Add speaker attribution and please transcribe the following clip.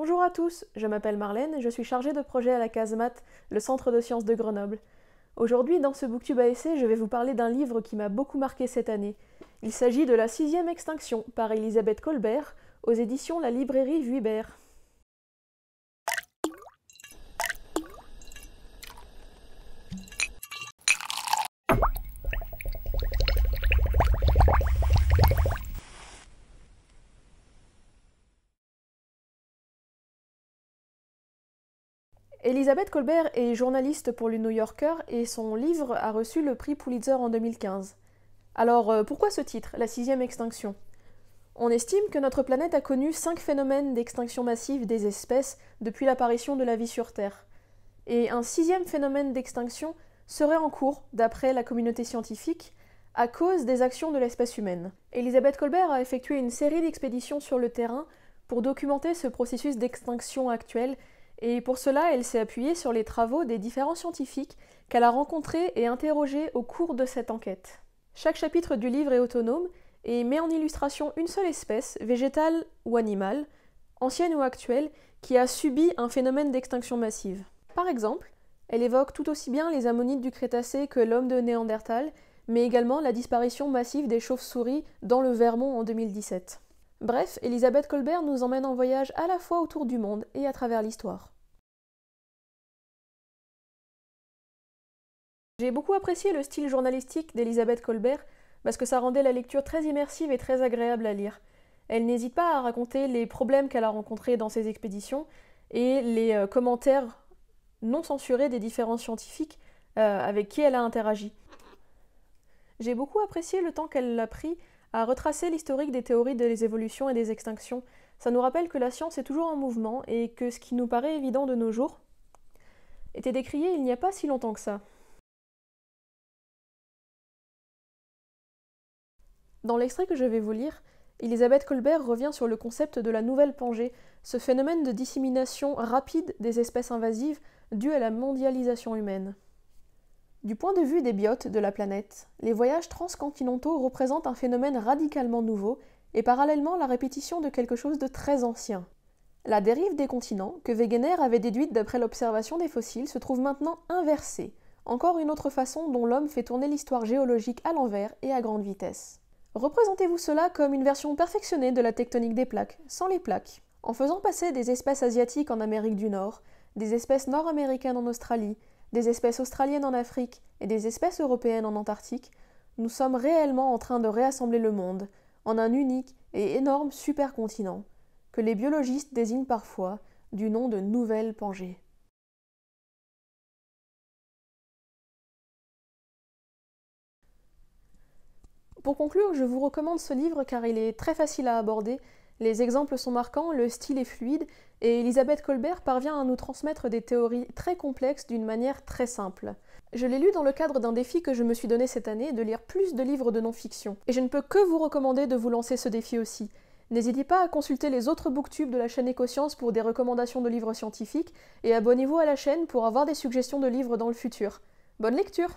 Speaker 1: Bonjour à tous, je m'appelle Marlène je suis chargée de projet à la Casemate, le centre de sciences de Grenoble. Aujourd'hui, dans ce Booktube essai, je vais vous parler d'un livre qui m'a beaucoup marqué cette année. Il s'agit de La sixième extinction par Elisabeth Colbert aux éditions La Librairie Vuibert.
Speaker 2: Elisabeth Colbert est journaliste pour le New Yorker et son livre a reçu le prix Pulitzer en 2015. Alors euh, pourquoi
Speaker 1: ce titre, La sixième extinction On estime que notre planète a connu cinq phénomènes d'extinction massive des espèces depuis l'apparition de la vie sur Terre. Et un sixième phénomène d'extinction serait en cours, d'après la communauté scientifique, à cause des actions de l'espèce humaine. Elisabeth Colbert a effectué une série d'expéditions sur le terrain pour documenter ce processus d'extinction actuel et pour cela elle s'est appuyée sur les travaux des différents scientifiques qu'elle a rencontrés et interrogés au cours de cette enquête. Chaque chapitre du livre est autonome et met en illustration une seule espèce, végétale ou animale, ancienne ou actuelle, qui a subi un phénomène d'extinction massive. Par exemple, elle évoque tout aussi bien les ammonites du Crétacé que l'homme de Néandertal, mais également la disparition massive des
Speaker 2: chauves-souris dans le Vermont en 2017. Bref, Elisabeth Colbert nous emmène en voyage à la fois autour du monde et à travers l'histoire. J'ai beaucoup apprécié le style journalistique d'Elisabeth Colbert parce que ça rendait
Speaker 1: la lecture très immersive et très agréable à lire. Elle n'hésite pas à raconter les problèmes qu'elle a rencontrés dans ses expéditions et les euh, commentaires non censurés des différents scientifiques euh, avec qui elle a interagi. J'ai beaucoup apprécié le temps qu'elle a pris à retracer l'historique des théories des évolutions et des extinctions. Ça nous rappelle que la science est
Speaker 2: toujours en mouvement et que ce qui nous paraît évident de nos jours était décrié il n'y a pas si longtemps que ça. Dans l'extrait que je vais vous lire, Elisabeth Colbert revient sur le concept de la nouvelle Pangée,
Speaker 1: ce phénomène de dissémination rapide des espèces invasives due à la mondialisation humaine. Du point de vue des biotes de la planète, les voyages transcontinentaux représentent un phénomène radicalement nouveau et parallèlement la répétition de quelque chose de très ancien. La dérive des continents, que Wegener avait déduite d'après l'observation des fossiles, se trouve maintenant inversée, encore une autre façon dont l'homme fait tourner l'histoire géologique à l'envers et à grande vitesse. Représentez-vous cela comme une version perfectionnée de la tectonique des plaques, sans les plaques. En faisant passer des espèces asiatiques en Amérique du Nord, des espèces nord-américaines en Australie, des espèces australiennes en Afrique et des espèces européennes en Antarctique, nous sommes réellement en train de réassembler le monde en un unique et énorme supercontinent, que les biologistes désignent
Speaker 2: parfois du nom de nouvelle Pangée. Pour conclure, je vous recommande ce livre car il est très facile à aborder, les exemples sont marquants, le style est fluide,
Speaker 1: et Elisabeth Colbert parvient à nous transmettre des théories très complexes d'une manière très simple. Je l'ai lu dans le cadre d'un défi que je me suis donné cette année de lire plus de livres de non-fiction, et je ne peux que vous recommander de vous lancer ce défi aussi. N'hésitez pas à consulter les autres booktubes de la chaîne
Speaker 2: ÉcoSciences pour des recommandations de livres scientifiques, et abonnez-vous à la chaîne pour avoir des suggestions de livres dans le futur. Bonne lecture